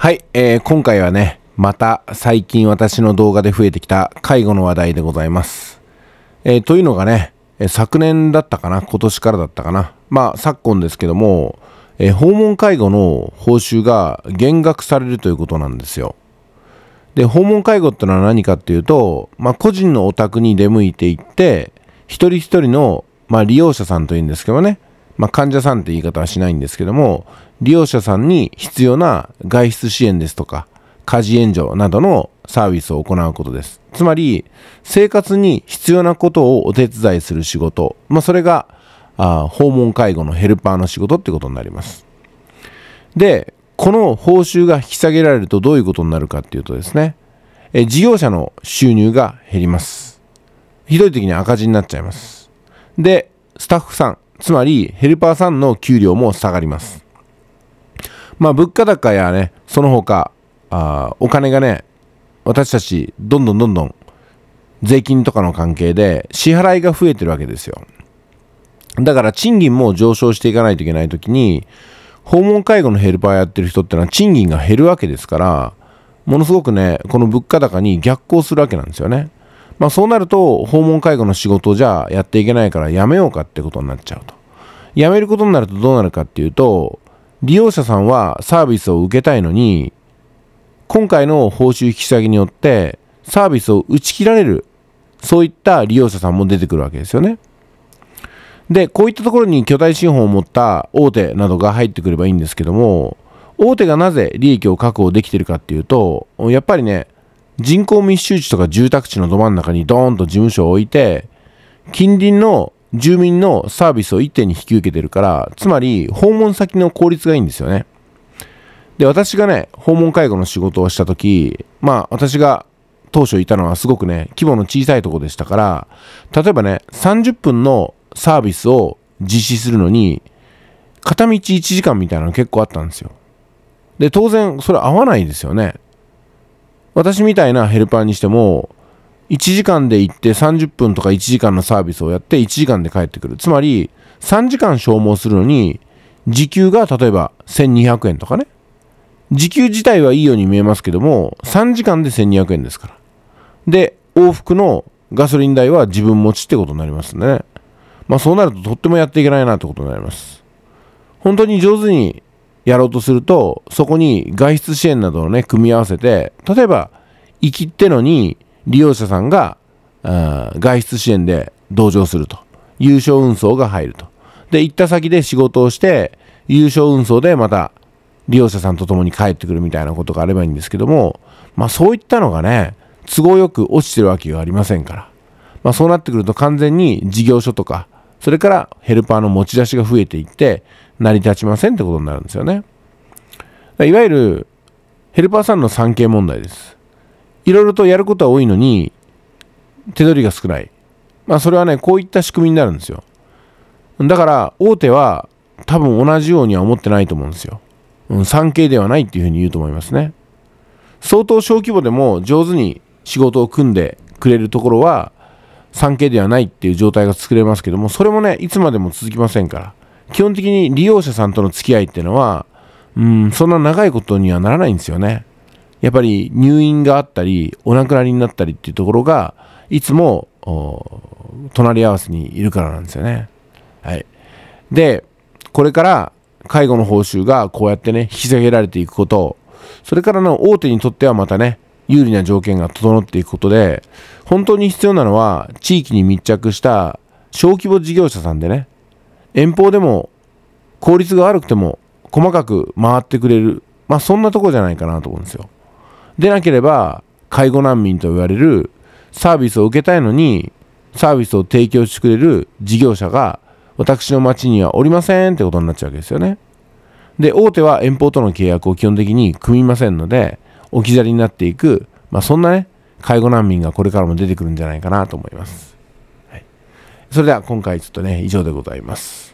はい、えー、今回はね、また最近私の動画で増えてきた介護の話題でございます。えー、というのがね、昨年だったかな、今年からだったかな、まあ昨今ですけども、えー、訪問介護の報酬が減額されるということなんですよ。で、訪問介護ってのは何かっていうと、まあ個人のお宅に出向いていって、一人一人の、まあ、利用者さんというんですけどね、まあ、患者さんって言い方はしないんですけども、利用者さんに必要な外出支援ですとか、家事援助などのサービスを行うことです。つまり、生活に必要なことをお手伝いする仕事、まあ、それがあ訪問介護のヘルパーの仕事ってことになります。で、この報酬が引き下げられるとどういうことになるかっていうとですね、え事業者の収入が減ります。ひどい時に赤字になっちゃいます。で、スタッフさん、つまりヘルパーさんの給料も下がります。まあ、物価高やね、その他、あお金がね、私たち、どんどんどんどん、税金とかの関係で、支払いが増えてるわけですよ。だから、賃金も上昇していかないといけないときに、訪問介護のヘルパーやってる人ってのは、賃金が減るわけですから、ものすごくね、この物価高に逆行するわけなんですよね。まあ、そうなると、訪問介護の仕事じゃやっていけないから、やめようかってことになっちゃうと。やめることになるとどうなるかっていうと、利用者さんはサービスを受けたいのに、今回の報酬引き下げによってサービスを打ち切られる、そういった利用者さんも出てくるわけですよね。で、こういったところに巨大資本を持った大手などが入ってくればいいんですけども、大手がなぜ利益を確保できてるかっていうと、やっぱりね、人口密集地とか住宅地のど真ん中にドーンと事務所を置いて、近隣の住民のサービスを一手に引き受けてるから、つまり訪問先の効率がいいんですよね。で、私がね、訪問介護の仕事をした時、まあ私が当初いたのはすごくね、規模の小さいとこでしたから、例えばね、30分のサービスを実施するのに、片道1時間みたいなの結構あったんですよ。で、当然それ合わないですよね。私みたいなヘルパーにしても、1時間で行って30分とか1時間のサービスをやって1時間で帰ってくる。つまり、3時間消耗するのに、時給が例えば1200円とかね。時給自体はいいように見えますけども、3時間で1200円ですから。で、往復のガソリン代は自分持ちってことになりますね。まあそうなるととってもやっていけないなってことになります。本当に上手にやろうとすると、そこに外出支援などをね、組み合わせて、例えば、行きってのに、利用者さんが外出支援で同乗すると優勝運送が入るとで行った先で仕事をして優勝運送でまた利用者さんと共に帰ってくるみたいなことがあればいいんですけどもまあそういったのがね都合よく落ちてるわけがありませんから、まあ、そうなってくると完全に事業所とかそれからヘルパーの持ち出しが増えていって成り立ちませんってことになるんですよねいわゆるヘルパーさんの産経問題ですいろいろとやることは多いのに、手取りが少ない。まあ、それはね、こういった仕組みになるんですよ。だから、大手は多分同じようには思ってないと思うんですよ。うん、産経ではないっていうふうに言うと思いますね。相当小規模でも上手に仕事を組んでくれるところは、産経ではないっていう状態が作れますけども、それもね、いつまでも続きませんから。基本的に利用者さんとの付き合いっていうのは、うん、そんな長いことにはならないんですよね。やっぱり入院があったり、お亡くなりになったりっていうところが、いつも、隣り合わせにいるからなんですよね。はい。で、これから介護の報酬がこうやってね、引き下げられていくこと、それからの大手にとってはまたね、有利な条件が整っていくことで、本当に必要なのは、地域に密着した小規模事業者さんでね、遠方でも効率が悪くても細かく回ってくれる、まあそんなとこじゃないかなと思うんですよ。でなければ介護難民と言われるサービスを受けたいのにサービスを提供してくれる事業者が私の町にはおりませんってことになっちゃうわけですよね。で、大手は遠方との契約を基本的に組みませんので、置き去りになっていく、まあ、そんなね、介護難民がこれからも出てくるんじゃないかなと思います。はい、それでは今回ちょっとね、以上でございます。